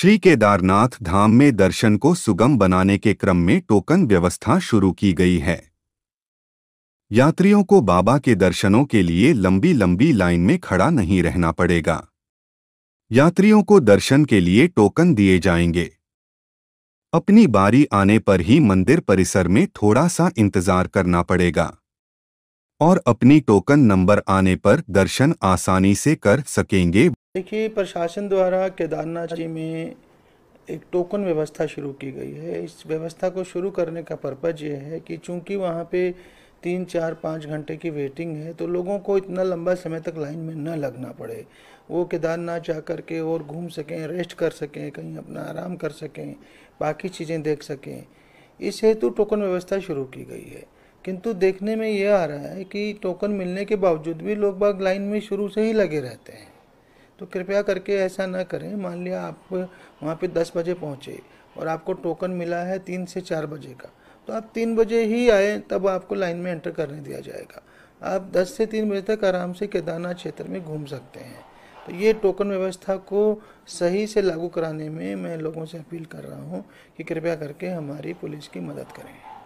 श्री केदारनाथ धाम में दर्शन को सुगम बनाने के क्रम में टोकन व्यवस्था शुरू की गई है यात्रियों को बाबा के दर्शनों के लिए लंबी लंबी लाइन में खड़ा नहीं रहना पड़ेगा यात्रियों को दर्शन के लिए टोकन दिए जाएंगे अपनी बारी आने पर ही मंदिर परिसर में थोड़ा सा इंतजार करना पड़ेगा और अपनी टोकन नंबर आने पर दर्शन आसानी से कर सकेंगे देखिए प्रशासन द्वारा केदारनाथ जी में एक टोकन व्यवस्था शुरू की गई है इस व्यवस्था को शुरू करने का पर्पज़ ये है कि चूंकि वहाँ पे तीन चार पाँच घंटे की वेटिंग है तो लोगों को इतना लंबा समय तक लाइन में न लगना पड़े वो केदारनाथ जा कर के और घूम सकें रेस्ट कर सकें कहीं अपना आराम कर सकें बाकी चीज़ें देख सकें इस हेतु टोकन व्यवस्था शुरू की गई है किंतु देखने में यह आ रहा है कि टोकन मिलने के बावजूद भी लोग बाग लाइन में शुरू से ही लगे रहते हैं तो कृपया करके ऐसा ना करें मान लिया आप वहाँ पे दस बजे पहुँचे और आपको टोकन मिला है तीन से चार बजे का तो आप तीन बजे ही आए तब आपको लाइन में एंटर करने दिया जाएगा आप दस से तीन बजे तक आराम से केदारनाथ क्षेत्र में घूम सकते हैं तो ये टोकन व्यवस्था को सही से लागू कराने में मैं लोगों से अपील कर रहा हूँ कि कृपया करके हमारी पुलिस की मदद करें